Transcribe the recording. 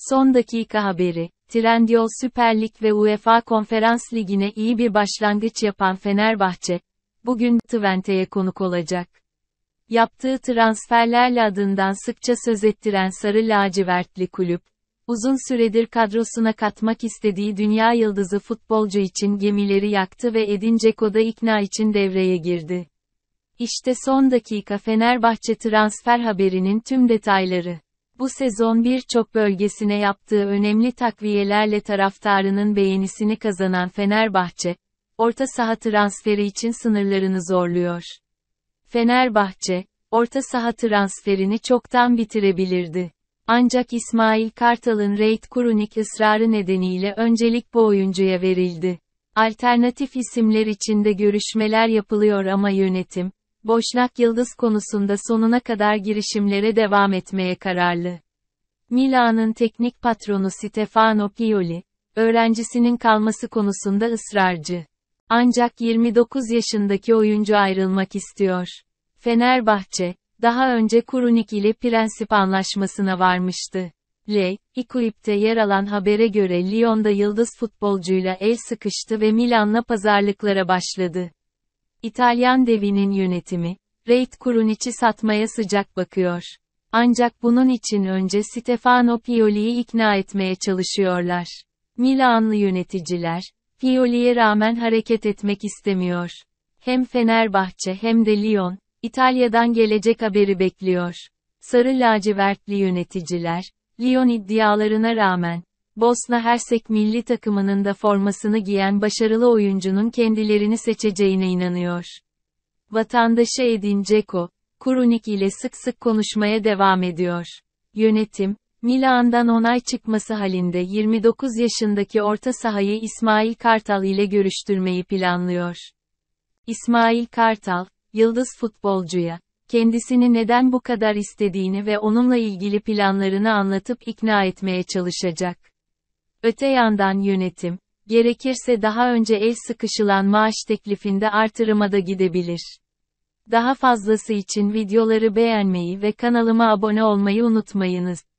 Son dakika haberi. Trendyol Süper Lig ve UEFA Konferans Ligi'ne iyi bir başlangıç yapan Fenerbahçe, bugün Twente'ye konuk olacak. Yaptığı transferlerle adından sıkça söz ettiren Sarı Lacivertli kulüp, uzun süredir kadrosuna katmak istediği dünya yıldızı futbolcu için gemileri yaktı ve Edin Dzeko'da ikna için devreye girdi. İşte son dakika Fenerbahçe transfer haberinin tüm detayları bu sezon birçok bölgesine yaptığı önemli takviyelerle taraftarının beğenisini kazanan Fenerbahçe, orta saha transferi için sınırlarını zorluyor. Fenerbahçe, orta saha transferini çoktan bitirebilirdi. Ancak İsmail Kartal'ın Reid Kurunik ısrarı nedeniyle öncelik bu oyuncuya verildi. Alternatif isimler içinde görüşmeler yapılıyor ama yönetim, Boşnak Yıldız konusunda sonuna kadar girişimlere devam etmeye kararlı. Milan'ın teknik patronu Stefano Pioli, öğrencisinin kalması konusunda ısrarcı. Ancak 29 yaşındaki oyuncu ayrılmak istiyor. Fenerbahçe, daha önce Kurunik ile prensip anlaşmasına varmıştı. Le, Ikuip'te yer alan habere göre Lyon'da yıldız futbolcuyla el sıkıştı ve Milan'la pazarlıklara başladı. İtalyan devinin yönetimi, Reid Kuruniç'i satmaya sıcak bakıyor. Ancak bunun için önce Stefano Pioli'yi ikna etmeye çalışıyorlar. Milanlı yöneticiler, Pioli'ye rağmen hareket etmek istemiyor. Hem Fenerbahçe hem de Lyon, İtalya'dan gelecek haberi bekliyor. Sarı lacivertli yöneticiler, Lyon iddialarına rağmen, Bosna Hersek milli takımının da formasını giyen başarılı oyuncunun kendilerini seçeceğine inanıyor. Vatandaşı Edin Ceko, Kurunik ile sık sık konuşmaya devam ediyor. Yönetim, Milan'dan onay çıkması halinde 29 yaşındaki orta sahayı İsmail Kartal ile görüştürmeyi planlıyor. İsmail Kartal, yıldız futbolcuya, kendisini neden bu kadar istediğini ve onunla ilgili planlarını anlatıp ikna etmeye çalışacak. Öte yandan yönetim, gerekirse daha önce el sıkışılan maaş teklifinde artırıma da gidebilir. Daha fazlası için videoları beğenmeyi ve kanalıma abone olmayı unutmayınız.